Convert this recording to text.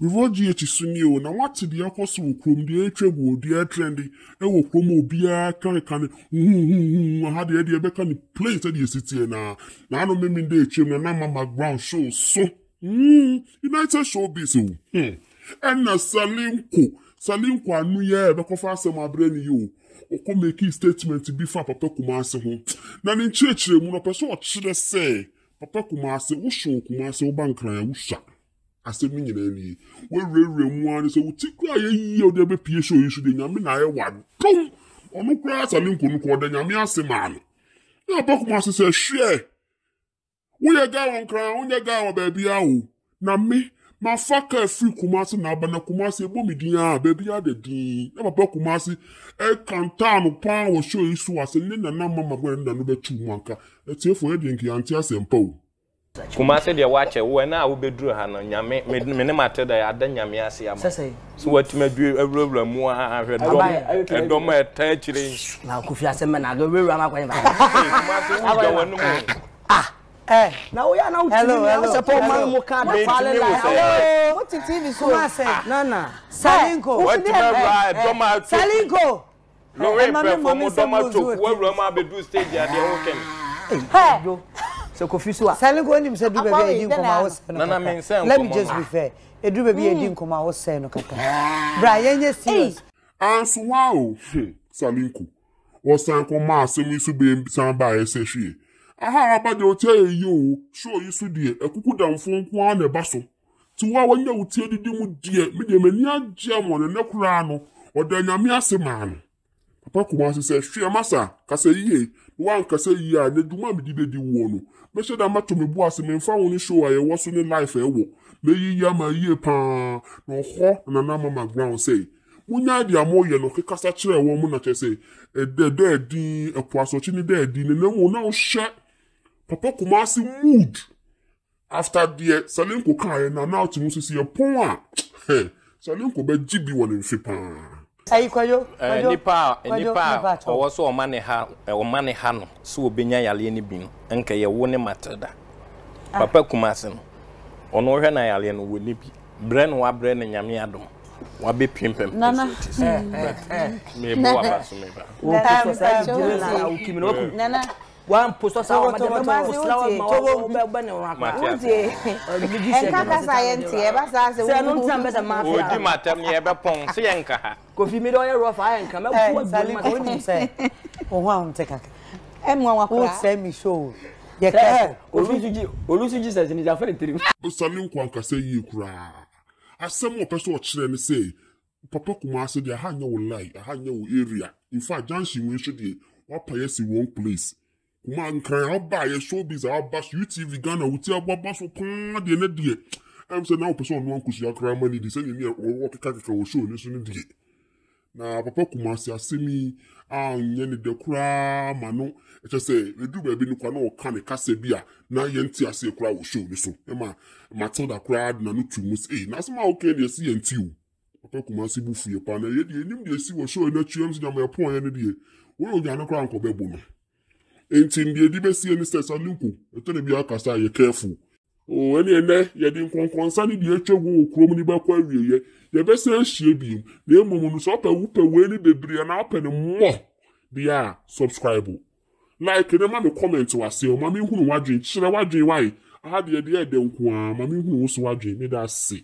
Rivoji echisunye o na nwata dị akwọsọ okwom dị echegwu ụdị etrendi ewokwom obi ya kani kani uhuhuhu ha dị edi ebe kani place dị esitie na na anụ mmemme ndị echem na nama background show so hmm, united showbiz o ɛna hmm, salinko salinko anu ya ɛbɛkɔfa e asem abrɛ o okomeki statement bi fa papa kumase ho na ne nkyerɛkyerɛ mu no ɔpɛ sɛ ɔkyerɛ sɛ papa kumase wohyɛ kumase wo bankran a wosa asɛm no nyinaa nie woawurawura mu a ne sɛ wo ti kora yɛyie wode hyɛ oyi so de nyame na ayɛ wadom ɔno koraa sa ne na papa kumase sɛ hwɛ woyɛ gaa na fa kaa firi kumasi na aba na kumasi ebo mi din a beebi ada din na papa kumasi ɛka ntaano paa wɔ show yi so ase ne nana mama bɔ ne nana bɛtu mu anka etiefo yɛ deɛ nkiyante asɛmpa o. kumasi deɛ wakyɛ wo ɛna a wobɛduru ha no nyame me ne mate da ada nyame ase ama so watumi adue awurawura mu a ahwɛ dɔm ɛdɔm a ɛta akyire. na kofi asɛm na adɔ awurawura mu akɔnyɛ ba. kumasi wo gya wɔn mu. Eh. Na wo ya na wo TV na wo se po man mo ka da fale la. Hello. Mo ti TV ah. so. Kuma se. Ah. Nana. Salinko. What you have right? Doma eh. to. Salinko. No way perform eh, Doma to. Wo wura ma be do stage ya de wo ken. Hey. So Kofi so. Salinko ni mse du be be di nkoma wo se no. Nana me nse nkoma. Let me just be fair. Edu be be di hmm. nkoma wo se no kaka. Bra yenye serious. Anso wow. Salinko. Wo san ko ma se mi so be san ba ese aha araba deɛ wotia yɛ yie o sure yi e so deɛ ɛkuku damfo nko ara na ɛba so te wo a wanya wo tie didi mu deɛ me deɛ m'ani agye ama no ne koraa no ɔda nyame ase maa no papa kɔma ase sɛ hwɛ ama kasa yie na wankasa yie a na dwuma a mede bɛdi woɔ no mɛhyɛ da mato me bo ase memfa wo ne show a yɛwɔ so ne life a ɛwɔ mɛyi yie ama yie paa na ɔhɔ na nana mama ground sɛ wonya de a moyɛ no kekasa kyerɛ wɔn mu na kyerɛ sɛ ɛdɛ e dɛ din ɛpo e asɔkye ne dɛ din ne na mu na wohyɛ papa Kumasi mood after deɛ Salinko kaeɛ na na ato mu sisi yɛ pon a hɛ Salinko bɛ gyi bi wɔ ne nfe paa. ayi kɔjɔ eh, kɔjɔ nipa nipa ɔwɔ so ɔma ne ha ɔma eh, ne ha no so obenya yaleɛ ne bi no nkɛyɛ wo ne matilda ah. papa Kumasi no ɔno ɔhwɛ na yaleɛ no wɔ ne bi brɛ no wabrɛ ne nyame adom wabe pimpem nana eh, me nana wamposɔ saa ɔdi matam ne yɛbɛpɔn sɛ yɛnka ha kofi mi dɛ ɔyɛ rɔfa ayɛnka mɛwoansɛ yɛkɛ olusuji olusuji sɛ sinisa fɛn tiri. sani nkɔ ankasa yie koraa asɛm ɔpɛ sɛ ɔkyerɛ ne sɛ papa kumase deɛ aha nyɛ wo line aha nyɛ wo area in fact junction wo nso deɛ wapa yɛ si wɔn place Kuma mankan aba yɛ showbiz a aba so utv ghana wotie abo aba so paa deɛ ne deɛ ɛm sɛ na wopɛ sɛ ɔno ankosua koraa ma ne di sɛdeɛ ne wɔwɔ keka keka wɔ show ne so ne deɛ na papa kumasi asɛm yi anyɛ ne dɛ koraa ma no ɛkyɛ sɛ ɛduru baabi no kwa na ɔka ne kasa bi a na yɛnte aseɛ koraa wɔ show ne so ɛma matilda koraa de n'ano tu mu sɛ ei n'asɛm a wokɛ deɛ si yɛnte o papa kumasi bu fie paa na yɛ deɛ enim deɛ si wɔ show n'akyi ɛm sɛ gyama yɛpɔn yɛ ne deɛ wɔyɛ odwa no koraa nkɔbɛbo no enti deɛ de bɛsie ne sɛ sane nku ɛtɔ ne bi akasa yɛ careful o ɛne ɛnɛ yɛde nkɔnkɔnsa ne deɛ atwa gu wɔ kurom ne bɛkɔ awieɛ yɛbɛsɛ ahyia biom na mmom no sɛ ɔpɛ wopɛ wei ne bebree na wopɛ ne mmɔ deɛ a subscribe like ne ma me comment wɔ ase ɔma mehunu w'adwen kyerɛ w'adwen wae ahadeɛ deɛ ɛdɛ nko a ma mehunu wo so w'adwen meda ase